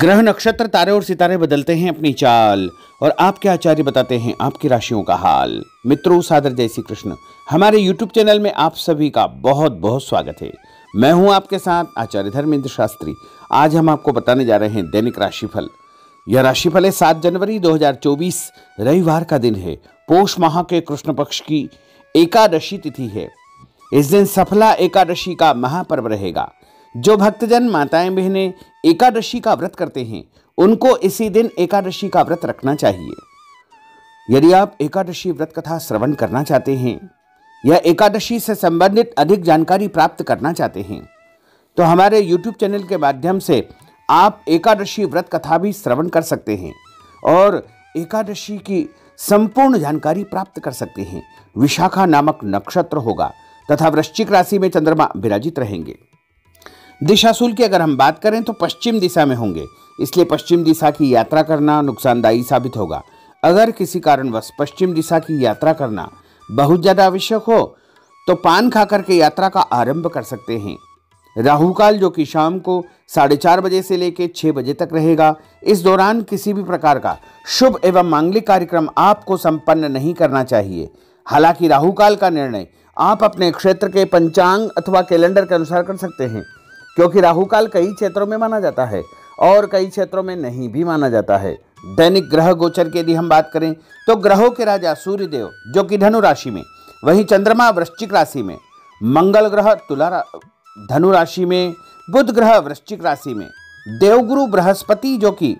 ग्रह नक्षत्र तारे और सितारे बदलते हैं अपनी चाल और आपके आचार्य बताते हैं आपकी राशियों का हाल मित्रों सादर जय श्री कृष्ण हमारे यूट्यूब चैनल में आप सभी का बहुत बहुत स्वागत है मैं हूं आपके साथ आचार्य धर्मेंद्र शास्त्री आज हम आपको बताने जा रहे हैं दैनिक राशिफल यह राशिफल है सात जनवरी दो रविवार का दिन है पोष माह के कृष्ण पक्ष की एकादशी तिथि है इस दिन सफला एकादशी का महापर्व रहेगा जो भक्तजन माताएं बहनें एकादशी का व्रत करते हैं उनको इसी दिन एकादशी का व्रत रखना चाहिए यदि आप एकादशी व्रत कथा श्रवण करना चाहते हैं या एकादशी से संबंधित अधिक जानकारी प्राप्त करना चाहते हैं तो हमारे YouTube चैनल के माध्यम से आप एकादशी व्रत कथा भी श्रवण कर सकते हैं और एकादशी की संपूर्ण जानकारी प्राप्त कर सकते हैं विशाखा नामक नक्षत्र होगा तथा वृश्चिक राशि में चंद्रमा विराजित रहेंगे दिशाशुल की अगर हम बात करें तो पश्चिम दिशा में होंगे इसलिए पश्चिम दिशा की यात्रा करना नुकसानदायी साबित होगा अगर किसी कारणवश पश्चिम दिशा की यात्रा करना बहुत ज़्यादा आवश्यक हो तो पान खा करके यात्रा का आरंभ कर सकते हैं राहु काल जो कि शाम को साढ़े चार बजे से लेकर छः बजे तक रहेगा इस दौरान किसी भी प्रकार का शुभ एवं मांगलिक कार्यक्रम आपको संपन्न नहीं करना चाहिए हालांकि राहु काल का निर्णय आप अपने क्षेत्र के पंचांग अथवा कैलेंडर के अनुसार कर सकते हैं क्योंकि राहु काल कई क्षेत्रों में माना जाता है और कई क्षेत्रों में नहीं भी माना जाता है दैनिक ग्रह गोचर की यदि हम बात करें तो ग्रहों के राजा सूर्यदेव जो कि धनु राशि में वहीं चंद्रमा वृश्चिक राशि में मंगल ग्रह तुला धनु राशि में बुध ग्रह वृश्चिक राशि में देवगुरु बृहस्पति जो कि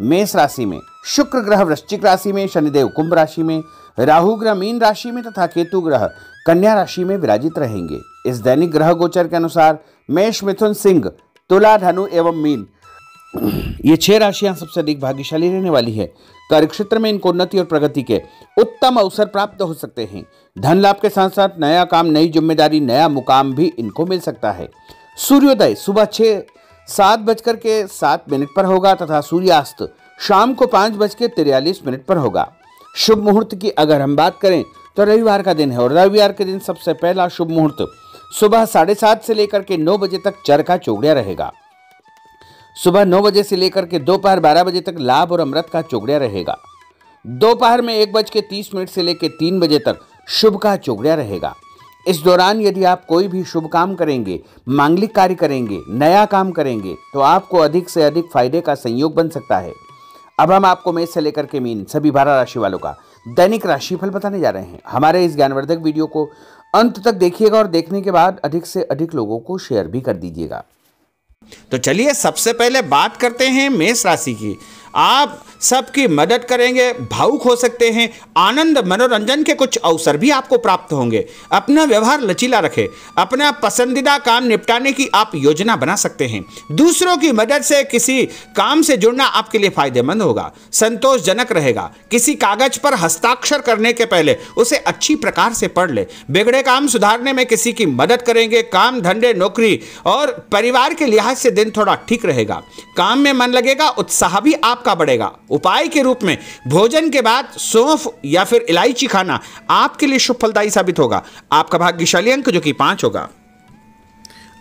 मेष राशि में शुक्र ग्रह वृश्चिक राशि में शनिदेव कुंभ राशि में राहु ग्रह मीन राशि में तथा केतु ग्रह कन्या राशि में विराजित रहेंगे इस दैनिक ग्रह गोचर के अनुसार मेष मिथुन सिंह तुला धनु एवं मीन ये छह राशियां सबसे अधिक भाग्यशाली रहने वाली है कार्यक्षेत्र में इनको उन्नति और प्रगति के उत्तम अवसर प्राप्त हो सकते हैं धन लाभ के साथ साथ नया काम नई जिम्मेदारी नया मुकाम भी इनको मिल सकता है सूर्योदय सुबह छह सात बजकर के सात मिनट पर होगा तथा सूर्यास्त शाम को पांच बज के तिरयालीस मिनट पर होगा शुभ मुहूर्त की अगर हम बात करें तो रविवार का दिन है और रविवार के दिन सबसे पहला शुभ मुहूर्त सुबह साढ़े सात से लेकर के नौ बजे तक चरखा चौगड़िया रहेगा सुबह नौ बजे से लेकर के दोपहर बारह बजे तक लाभ और अमृत का चौगड़िया रहेगा दोपहर में एक बज के तीस मिनट से लेकर तीन बजे तक शुभ का चौगड़िया रहेगा इस दौरान यदि आप कोई भी शुभ काम करेंगे मांगलिक कार्य करेंगे नया काम करेंगे तो आपको अधिक से अधिक फायदे का संयोग बन सकता है अब हम आपको मेष से लेकर के मीन सभी बारह राशि वालों का दैनिक राशिफल बताने जा रहे हैं हमारे इस ज्ञानवर्धक वीडियो को अंत तक देखिएगा और देखने के बाद अधिक से अधिक लोगों को शेयर भी कर दीजिएगा तो चलिए सबसे पहले बात करते हैं मेष राशि की आप सबकी मदद करेंगे भावुक हो सकते हैं आनंद मनोरंजन के कुछ अवसर भी आपको प्राप्त होंगे अपना व्यवहार लचीला रखें अपना पसंदीदा काम निपटाने की आप योजना बना सकते हैं दूसरों की मदद से किसी काम से जुड़ना आपके लिए फायदेमंद होगा संतोषजनक रहेगा किसी कागज पर हस्ताक्षर करने के पहले उसे अच्छी प्रकार से पढ़ ले बिगड़े काम सुधारने में किसी की मदद करेंगे काम धंधे नौकरी और परिवार के लिहाज से दिन थोड़ा ठीक रहेगा काम में मन लगेगा उत्साह भी आप आपका बढ़ेगा उपाय के रूप में भोजन के बाद सौंफ या फिर इलायची खाना आपके लिए शुभ फलदायी साबित होगा आपका भाग्यशाली अंक जो कि पांच होगा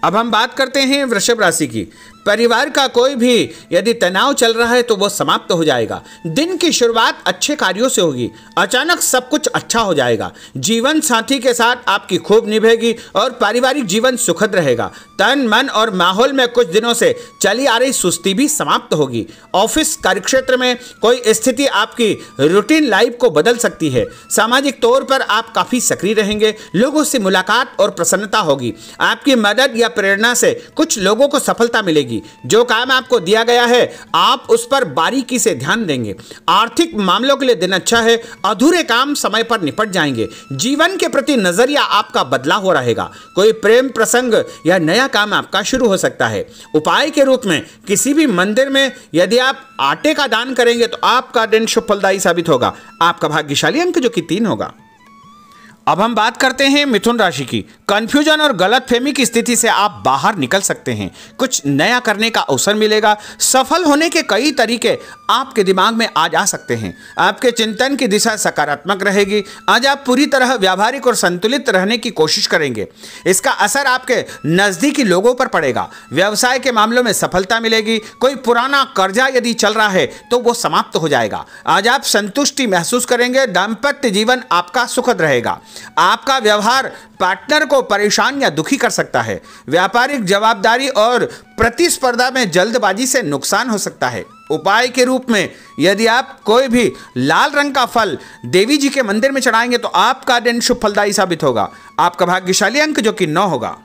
अब हम बात करते हैं वृषभ राशि की परिवार का कोई भी यदि तनाव चल रहा है तो वो समाप्त हो जाएगा दिन की शुरुआत अच्छे कार्यों से होगी अचानक सब कुछ अच्छा हो जाएगा जीवन साथी के साथ आपकी खूब निभेगी और पारिवारिक जीवन सुखद रहेगा तन मन और माहौल में कुछ दिनों से चली आ रही सुस्ती भी समाप्त होगी ऑफिस कार्यक्षेत्र में कोई स्थिति आपकी रूटीन लाइफ को बदल सकती है सामाजिक तौर पर आप काफ़ी सक्रिय रहेंगे लोगों से मुलाकात और प्रसन्नता होगी आपकी मदद या प्रेरणा से कुछ लोगों को सफलता मिलेगी जाएगी जो काम आपको दिया गया है आप उस पर बारीकी से ध्यान देंगे आर्थिक मामलों के लिए दिन अच्छा है अधूरे काम समय पर निपट जाएंगे जीवन के प्रति नजरिया आपका बदला हो रहेगा कोई प्रेम प्रसंग या नया काम आपका शुरू हो सकता है उपाय के रूप में किसी भी मंदिर में यदि आप आटे का दान करेंगे तो आपका दिन शुभ फलदायी साबित होगा आपका भाग्यशाली अंक जो कि तीन होगा अब हम बात करते हैं मिथुन राशि की कंफ्यूजन और गलत फहमी की स्थिति से आप बाहर निकल सकते हैं कुछ नया करने का अवसर मिलेगा सफल होने के कई तरीके आपके दिमाग में आज आ सकते हैं आपके चिंतन की दिशा सकारात्मक रहेगी आज आप पूरी तरह व्यावहारिक और संतुलित रहने की कोशिश करेंगे इसका असर आपके नज़दीकी लोगों पर पड़ेगा व्यवसाय के मामलों में सफलता मिलेगी कोई पुराना कर्जा यदि चल रहा है तो वो समाप्त हो जाएगा आज आप संतुष्टि महसूस करेंगे दाम्पत्य जीवन आपका सुखद रहेगा आपका व्यवहार पार्टनर को परेशान या दुखी कर सकता है व्यापारिक जवाबदारी और प्रतिस्पर्धा में जल्दबाजी से नुकसान हो सकता है उपाय के रूप में यदि आप कोई भी लाल रंग का फल देवी जी के मंदिर में चढ़ाएंगे तो आपका दिन शुभ फलदायी साबित होगा आपका भाग्यशाली अंक जो कि नौ होगा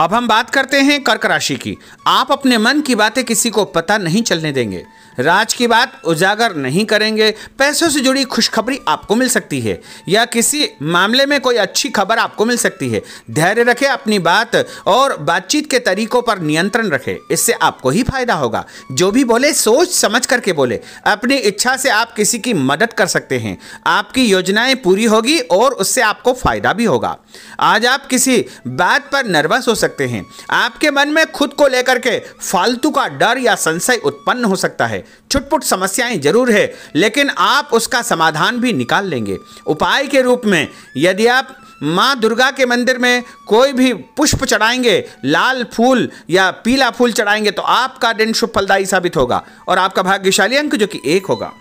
अब हम बात करते हैं कर्क राशि की आप अपने मन की बातें किसी को पता नहीं चलने देंगे राज की बात उजागर नहीं करेंगे पैसों से जुड़ी खुशखबरी आपको मिल सकती है या किसी मामले में कोई अच्छी खबर आपको मिल सकती है धैर्य रखें अपनी बात और बातचीत के तरीकों पर नियंत्रण रखें इससे आपको ही फायदा होगा जो भी बोले सोच समझ करके बोले अपनी इच्छा से आप किसी की मदद कर सकते हैं आपकी योजनाएं पूरी होगी और उससे आपको फायदा भी होगा आज आप किसी बात पर नर्वस हो सकते हैं आपके मन में खुद को लेकर के फालतू का डर या संशय उत्पन्न हो सकता है छुटपुट समस्याएं जरूर है लेकिन आप उसका समाधान भी निकाल लेंगे उपाय के रूप में यदि आप माँ दुर्गा के मंदिर में कोई भी पुष्प चढ़ाएंगे लाल फूल या पीला फूल चढ़ाएंगे तो आपका दिन शुभ फलदायी साबित होगा और आपका भाग्यशाली अंक जो कि एक होगा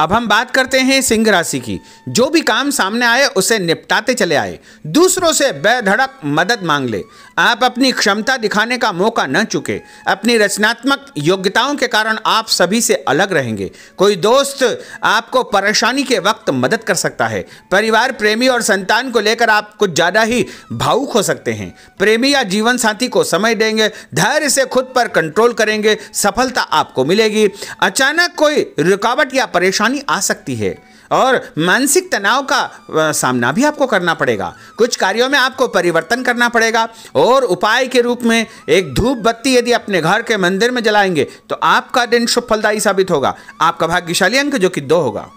अब हम बात करते हैं सिंह राशि की जो भी काम सामने आए उसे निपटाते चले आए दूसरों से बेधड़क मदद मांग ले आप अपनी क्षमता दिखाने का मौका न चुके अपनी रचनात्मक योग्यताओं के कारण आप सभी से अलग रहेंगे कोई दोस्त आपको परेशानी के वक्त मदद कर सकता है परिवार प्रेमी और संतान को लेकर आप कुछ ज़्यादा ही भावुक हो सकते हैं प्रेमी या जीवन साथी को समय देंगे धैर्य से खुद पर कंट्रोल करेंगे सफलता आपको मिलेगी अचानक कोई रुकावट या परेशानी परेशानी आ सकती है और मानसिक तनाव का सामना भी आपको करना पड़ेगा कुछ कार्यों में आपको परिवर्तन करना पड़ेगा और उपाय के रूप में एक धूप बत्ती यदि अपने घर के मंदिर में जलाएंगे तो आपका दिन शुभ फलदायी साबित होगा आपका भाग्यशाली अंक जो कि दो होगा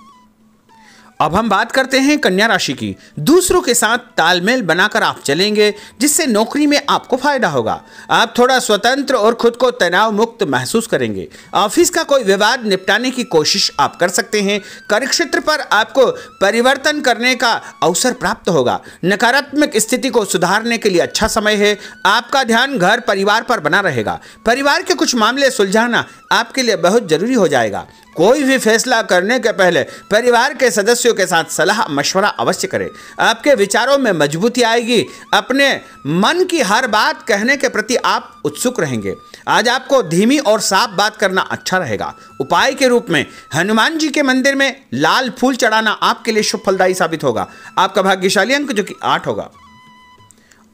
अब हम बात करते हैं कन्या राशि की दूसरों के साथ तालमेल बनाकर आप चलेंगे जिससे नौकरी में आपको फायदा होगा आप थोड़ा स्वतंत्र और खुद को तनाव मुक्त महसूस करेंगे ऑफिस का कोई विवाद निपटाने की कोशिश आप कर सकते हैं कार्यक्षेत्र पर आपको परिवर्तन करने का अवसर प्राप्त होगा नकारात्मक स्थिति को सुधारने के लिए अच्छा समय है आपका ध्यान घर परिवार पर बना रहेगा परिवार के कुछ मामले सुलझाना आपके लिए बहुत जरूरी हो जाएगा कोई भी फैसला करने के पहले परिवार के सदस्यों के साथ सलाह मशवरा अवश्य करें आपके विचारों में मजबूती आएगी अपने मन की हर बात कहने के प्रति आप उत्सुक रहेंगे आज आपको धीमी और साफ बात करना अच्छा रहेगा उपाय के रूप में हनुमान जी के मंदिर में लाल फूल चढ़ाना आपके लिए शुभ फलदायी साबित होगा आपका भाग्यशाली अंक जो कि आठ होगा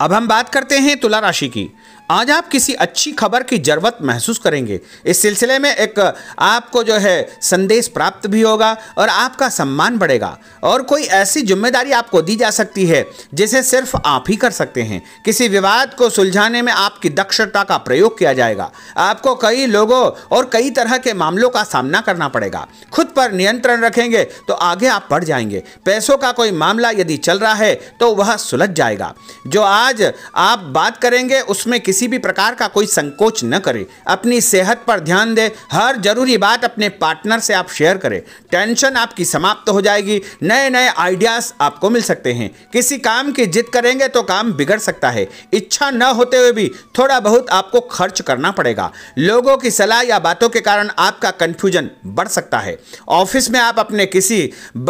अब हम बात करते हैं तुला राशि की आज आप किसी अच्छी खबर की ज़रूरत महसूस करेंगे इस सिलसिले में एक आपको जो है संदेश प्राप्त भी होगा और आपका सम्मान बढ़ेगा और कोई ऐसी जिम्मेदारी आपको दी जा सकती है जिसे सिर्फ आप ही कर सकते हैं किसी विवाद को सुलझाने में आपकी दक्षता का प्रयोग किया जाएगा आपको कई लोगों और कई तरह के मामलों का सामना करना पड़ेगा खुद पर नियंत्रण रखेंगे तो आगे आप बढ़ जाएंगे पैसों का कोई मामला यदि चल रहा है तो वह सुलझ जाएगा जो आज आप बात करेंगे उसमें किसी किसी भी प्रकार का कोई संकोच न करें अपनी सेहत पर ध्यान दें हर जरूरी बात अपने पार्टनर से आप शेयर करें टेंशन आपकी समाप्त तो हो जाएगी नए नए आइडियाज़ आपको मिल सकते हैं किसी काम की जिद करेंगे तो काम बिगड़ सकता है इच्छा न होते हुए भी थोड़ा बहुत आपको खर्च करना पड़ेगा लोगों की सलाह या बातों के कारण आपका कन्फ्यूजन बढ़ सकता है ऑफिस में आप अपने किसी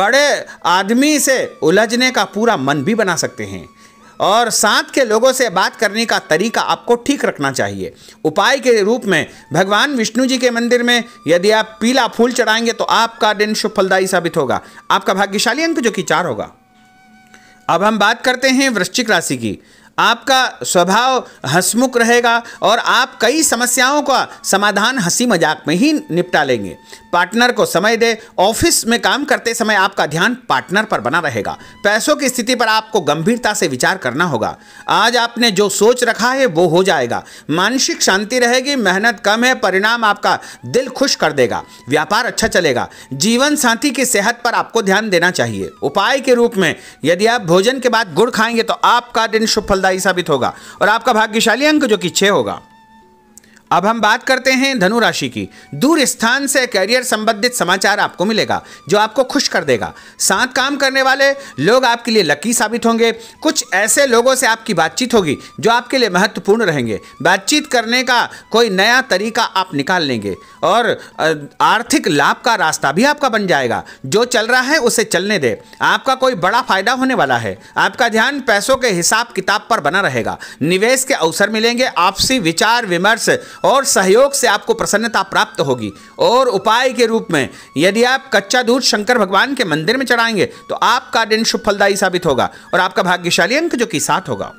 बड़े आदमी से उलझने का पूरा मन भी बना सकते हैं और साथ के लोगों से बात करने का तरीका आपको ठीक रखना चाहिए उपाय के रूप में भगवान विष्णु जी के मंदिर में यदि आप पीला फूल चढ़ाएंगे तो आपका दिन शुभ फलदायी साबित होगा आपका भाग्यशाली अंक जो कि चार होगा अब हम बात करते हैं वृश्चिक राशि की आपका स्वभाव हंसमुख रहेगा और आप कई समस्याओं का समाधान हंसी मजाक में ही निपटा लेंगे पार्टनर को समय दे ऑफिस में काम करते समय आपका ध्यान पार्टनर पर बना रहेगा पैसों की स्थिति पर आपको गंभीरता से विचार करना होगा आज आपने जो सोच रखा है वो हो जाएगा मानसिक शांति रहेगी मेहनत कम है परिणाम आपका दिल खुश कर देगा व्यापार अच्छा चलेगा जीवन साथी की सेहत पर आपको ध्यान देना चाहिए उपाय के रूप में यदि आप भोजन के बाद गुड़ खाएंगे तो आपका दिन शुभ फलदायी साबित होगा और आपका भाग्यशाली अंक जो कि छः होगा अब हम बात करते हैं धनु राशि की दूर स्थान से करियर संबंधित समाचार आपको मिलेगा जो आपको खुश कर देगा साथ काम करने वाले लोग आपके लिए लकी साबित होंगे कुछ ऐसे लोगों से आपकी बातचीत होगी जो आपके लिए महत्वपूर्ण रहेंगे बातचीत करने का कोई नया तरीका आप निकाल लेंगे और आर्थिक लाभ का रास्ता भी आपका बन जाएगा जो चल रहा है उसे चलने दे आपका कोई बड़ा फायदा होने वाला है आपका ध्यान पैसों के हिसाब किताब पर बना रहेगा निवेश के अवसर मिलेंगे आपसी विचार विमर्श और सहयोग से आपको प्रसन्नता प्राप्त होगी और उपाय के रूप में यदि आप कच्चा दूध शंकर भगवान के मंदिर में चढ़ाएंगे तो आपका दिन शुभ फलदायी साबित होगा और आपका भाग्यशाली अंक जो कि सात होगा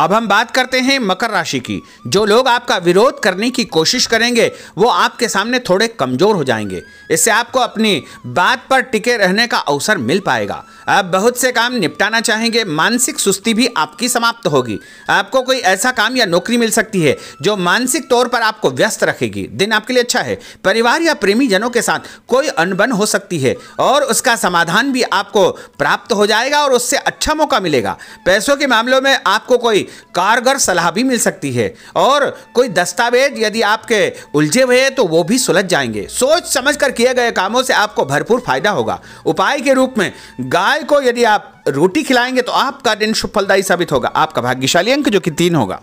अब हम बात करते हैं मकर राशि की जो लोग आपका विरोध करने की कोशिश करेंगे वो आपके सामने थोड़े कमज़ोर हो जाएंगे इससे आपको अपनी बात पर टिके रहने का अवसर मिल पाएगा आप बहुत से काम निपटाना चाहेंगे मानसिक सुस्ती भी आपकी समाप्त होगी आपको कोई ऐसा काम या नौकरी मिल सकती है जो मानसिक तौर पर आपको व्यस्त रखेगी दिन आपके लिए अच्छा है परिवार या प्रेमी जनों के साथ कोई अनबन हो सकती है और उसका समाधान भी आपको प्राप्त हो जाएगा और उससे अच्छा मौका मिलेगा पैसों के मामलों में आपको कोई कारगर सलाह भी मिल सकती है और कोई दस्तावेज यदि आपके उलझे हुए हैं तो वो भी सुलझ जाएंगे सोच समझ कर किए गए कामों से आपको भरपूर फायदा होगा उपाय के रूप में गाय को यदि आप रोटी खिलाएंगे तो आपका दिन सुफलदायी साबित होगा आपका भाग्यशाली अंक जो कि तीन होगा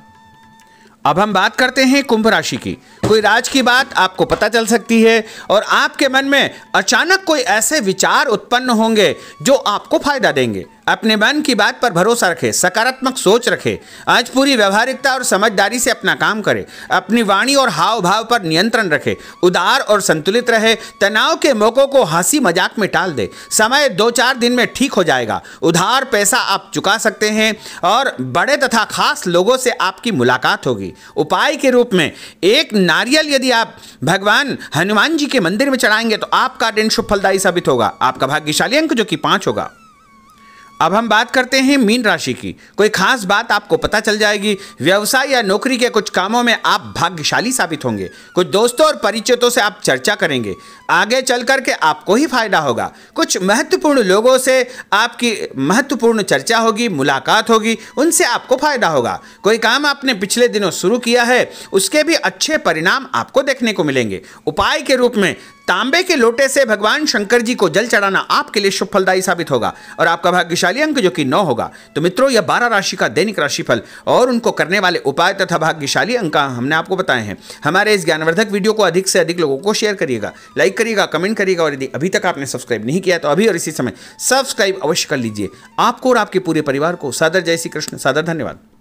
अब हम बात करते हैं कुंभ राशि की कोई राज की बात आपको पता चल सकती है और आपके मन में अचानक कोई ऐसे विचार उत्पन्न होंगे जो आपको फायदा देंगे अपने मन की बात पर भरोसा रखें सकारात्मक सोच रखें आज पूरी व्यवहारिकता और समझदारी से अपना काम करें अपनी वाणी और हाव भाव पर नियंत्रण रखें उदार और संतुलित रहे तनाव के मौक़ों को हंसी मजाक में टाल दे समय दो चार दिन में ठीक हो जाएगा उधार पैसा आप चुका सकते हैं और बड़े तथा खास लोगों से आपकी मुलाकात होगी उपाय के रूप में एक नारियल यदि आप भगवान हनुमान जी के मंदिर में चढ़ाएंगे तो आपका दिन शुभ फलदायी साबित होगा आपका भाग्यशाली अंक जो कि पाँच होगा अब हम बात करते हैं मीन राशि की कोई खास बात आपको पता चल जाएगी व्यवसाय या नौकरी के कुछ कामों में आप भाग्यशाली साबित होंगे कुछ दोस्तों और परिचितों से आप चर्चा करेंगे आगे चल करके आपको ही फायदा होगा कुछ महत्वपूर्ण लोगों से आपकी महत्वपूर्ण चर्चा होगी मुलाकात होगी उनसे आपको फायदा होगा कोई काम आपने पिछले दिनों शुरू किया है उसके भी अच्छे परिणाम आपको देखने को मिलेंगे उपाय के रूप में तांबे के लोटे से भगवान शंकर जी को जल चढ़ाना आपके लिए शुभ फलदायी साबित होगा और आपका भाग्यशाली अंक जो कि नौ होगा तो मित्रों यह बारह राशि का दैनिक राशिफल और उनको करने वाले उपाय तथा भाग्यशाली अंक हमने आपको बताए हैं हमारे इस ज्ञानवर्धक वीडियो को अधिक से अधिक लोगों को शेयर करिएगा लाइक करिएगा कमेंट करिएगा और यदि अभी तक आपने सब्सक्राइब नहीं किया तो अभी और इसी समय सब्सक्राइब अवश्य कर लीजिए आपको और आपके पूरे परिवार को सादर जय श्री कृष्ण सादर धन्यवाद